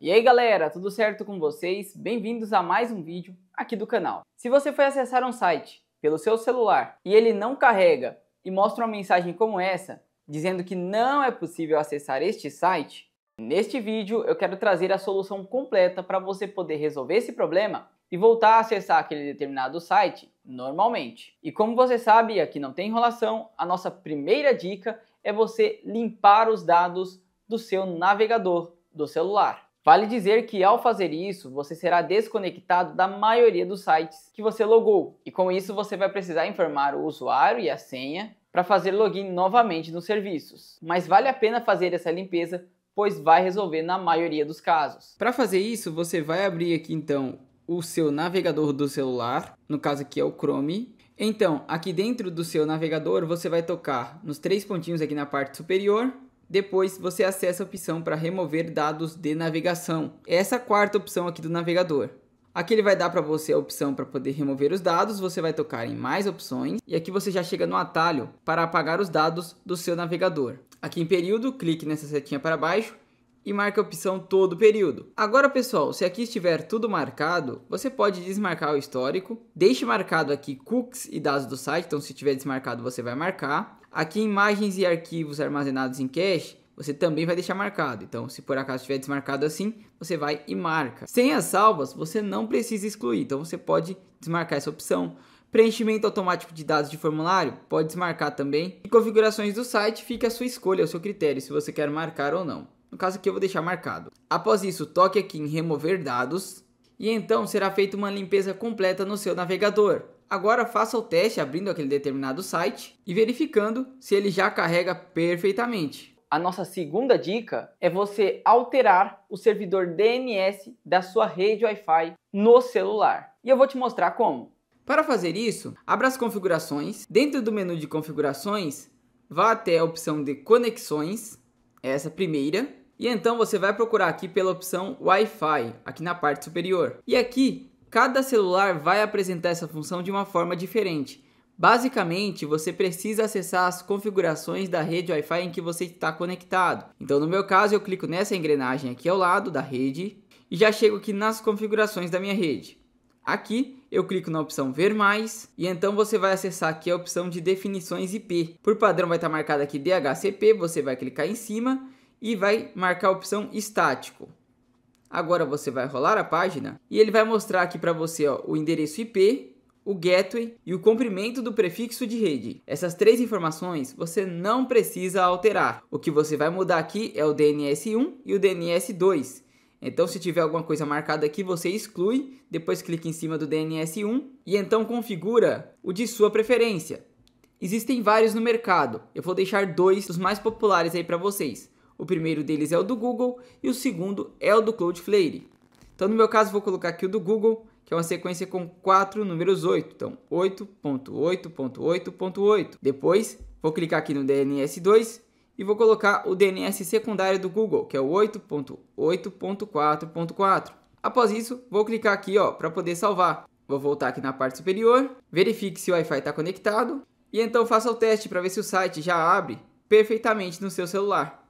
E aí galera, tudo certo com vocês? Bem-vindos a mais um vídeo aqui do canal. Se você foi acessar um site pelo seu celular e ele não carrega e mostra uma mensagem como essa, dizendo que não é possível acessar este site, neste vídeo eu quero trazer a solução completa para você poder resolver esse problema e voltar a acessar aquele determinado site normalmente. E como você sabe, aqui não tem enrolação, a nossa primeira dica é você limpar os dados do seu navegador do celular. Vale dizer que ao fazer isso, você será desconectado da maioria dos sites que você logou, e com isso você vai precisar informar o usuário e a senha para fazer login novamente nos serviços. Mas vale a pena fazer essa limpeza, pois vai resolver na maioria dos casos. Para fazer isso, você vai abrir aqui então o seu navegador do celular, no caso aqui é o Chrome. Então, aqui dentro do seu navegador, você vai tocar nos três pontinhos aqui na parte superior depois você acessa a opção para remover dados de navegação. É essa é a quarta opção aqui do navegador. Aqui ele vai dar para você a opção para poder remover os dados, você vai tocar em mais opções e aqui você já chega no atalho para apagar os dados do seu navegador. Aqui em período, clique nessa setinha para baixo e marque a opção todo período. Agora pessoal, se aqui estiver tudo marcado, você pode desmarcar o histórico, deixe marcado aqui cookies e dados do site, então se tiver desmarcado você vai marcar Aqui, imagens e arquivos armazenados em cache, você também vai deixar marcado. Então, se por acaso estiver desmarcado assim, você vai e marca. Sem as salvas, você não precisa excluir. Então, você pode desmarcar essa opção. Preenchimento automático de dados de formulário, pode desmarcar também. E configurações do site, fica a sua escolha, o seu critério, se você quer marcar ou não. No caso aqui eu vou deixar marcado. Após isso, toque aqui em remover dados e então será feita uma limpeza completa no seu navegador. Agora faça o teste abrindo aquele determinado site e verificando se ele já carrega perfeitamente. A nossa segunda dica é você alterar o servidor DNS da sua rede Wi-Fi no celular. E eu vou te mostrar como. Para fazer isso, abra as configurações. Dentro do menu de configurações, vá até a opção de conexões, essa primeira, e então você vai procurar aqui pela opção Wi-Fi, aqui na parte superior. E aqui Cada celular vai apresentar essa função de uma forma diferente. Basicamente, você precisa acessar as configurações da rede Wi-Fi em que você está conectado. Então, no meu caso, eu clico nessa engrenagem aqui ao lado da rede e já chego aqui nas configurações da minha rede. Aqui, eu clico na opção ver mais e então você vai acessar aqui a opção de definições IP. Por padrão vai estar marcado aqui DHCP, você vai clicar em cima e vai marcar a opção estático. Agora você vai rolar a página e ele vai mostrar aqui para você ó, o endereço IP, o gateway e o comprimento do prefixo de rede. Essas três informações você não precisa alterar. O que você vai mudar aqui é o DNS1 e o DNS2. Então se tiver alguma coisa marcada aqui, você exclui, depois clica em cima do DNS1 e então configura o de sua preferência. Existem vários no mercado. Eu vou deixar dois dos mais populares aí para vocês. O primeiro deles é o do Google e o segundo é o do Cloudflare. Então, no meu caso, vou colocar aqui o do Google, que é uma sequência com quatro números 8. Então, 8.8.8.8. Depois, vou clicar aqui no DNS2 e vou colocar o DNS secundário do Google, que é o 8.8.4.4. Após isso, vou clicar aqui para poder salvar. Vou voltar aqui na parte superior, verifique se o Wi-Fi está conectado e então faça o teste para ver se o site já abre perfeitamente no seu celular.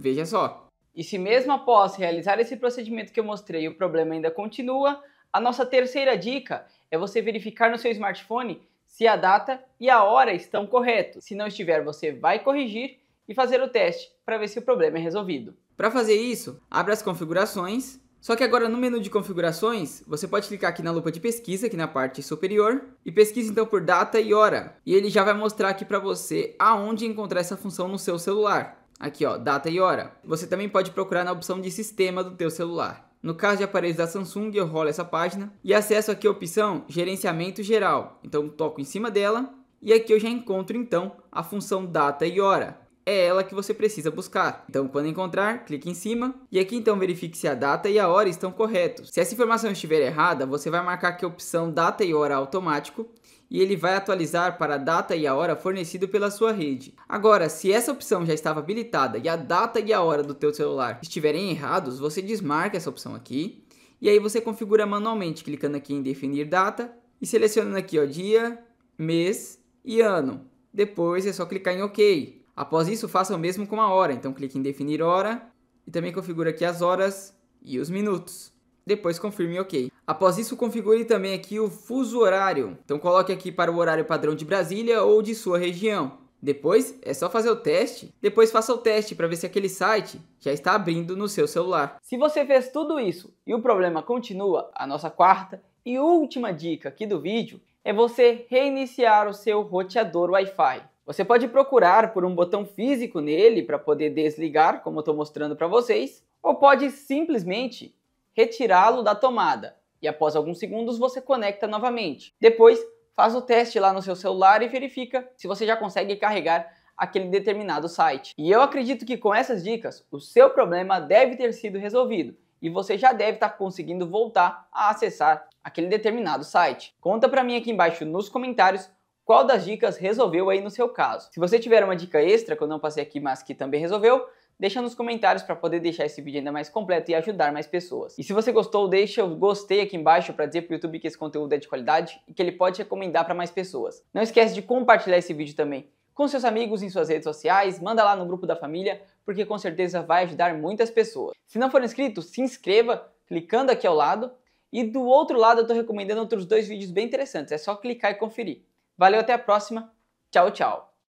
Veja só. E se mesmo após realizar esse procedimento que eu mostrei o problema ainda continua, a nossa terceira dica é você verificar no seu smartphone se a data e a hora estão corretos. Se não estiver, você vai corrigir e fazer o teste para ver se o problema é resolvido. Para fazer isso, abre as configurações. Só que agora no menu de configurações, você pode clicar aqui na lupa de pesquisa, aqui na parte superior, e pesquisa então por data e hora. E ele já vai mostrar aqui para você aonde encontrar essa função no seu celular. Aqui, ó, data e hora. Você também pode procurar na opção de sistema do teu celular. No caso de aparelhos da Samsung, eu rolo essa página e acesso aqui a opção Gerenciamento Geral. Então toco em cima dela e aqui eu já encontro então a função data e hora. É ela que você precisa buscar. Então, quando encontrar, clique em cima e aqui então verifique se a data e a hora estão corretos. Se essa informação estiver errada, você vai marcar aqui a opção data e hora automático e ele vai atualizar para a data e a hora fornecido pela sua rede. Agora, se essa opção já estava habilitada e a data e a hora do teu celular estiverem errados, você desmarca essa opção aqui e aí você configura manualmente, clicando aqui em definir data e selecionando aqui o dia, mês e ano. Depois é só clicar em OK. Após isso, faça o mesmo com a hora, então clique em definir hora e também configura aqui as horas e os minutos depois confirme OK. Após isso, configure também aqui o fuso horário. Então coloque aqui para o horário padrão de Brasília ou de sua região. Depois é só fazer o teste. Depois faça o teste para ver se aquele site já está abrindo no seu celular. Se você fez tudo isso e o problema continua, a nossa quarta e última dica aqui do vídeo é você reiniciar o seu roteador Wi-Fi. Você pode procurar por um botão físico nele para poder desligar, como eu estou mostrando para vocês, ou pode simplesmente retirá-lo da tomada e após alguns segundos você conecta novamente. Depois, faz o teste lá no seu celular e verifica se você já consegue carregar aquele determinado site. E eu acredito que com essas dicas, o seu problema deve ter sido resolvido e você já deve estar conseguindo voltar a acessar aquele determinado site. Conta para mim aqui embaixo nos comentários qual das dicas resolveu aí no seu caso. Se você tiver uma dica extra que eu não passei aqui, mas que também resolveu, Deixa nos comentários para poder deixar esse vídeo ainda mais completo e ajudar mais pessoas. E se você gostou, deixa o gostei aqui embaixo para dizer para o YouTube que esse conteúdo é de qualidade e que ele pode recomendar para mais pessoas. Não esquece de compartilhar esse vídeo também com seus amigos em suas redes sociais, manda lá no grupo da família, porque com certeza vai ajudar muitas pessoas. Se não for inscrito, se inscreva clicando aqui ao lado. E do outro lado eu estou recomendando outros dois vídeos bem interessantes, é só clicar e conferir. Valeu, até a próxima. Tchau, tchau.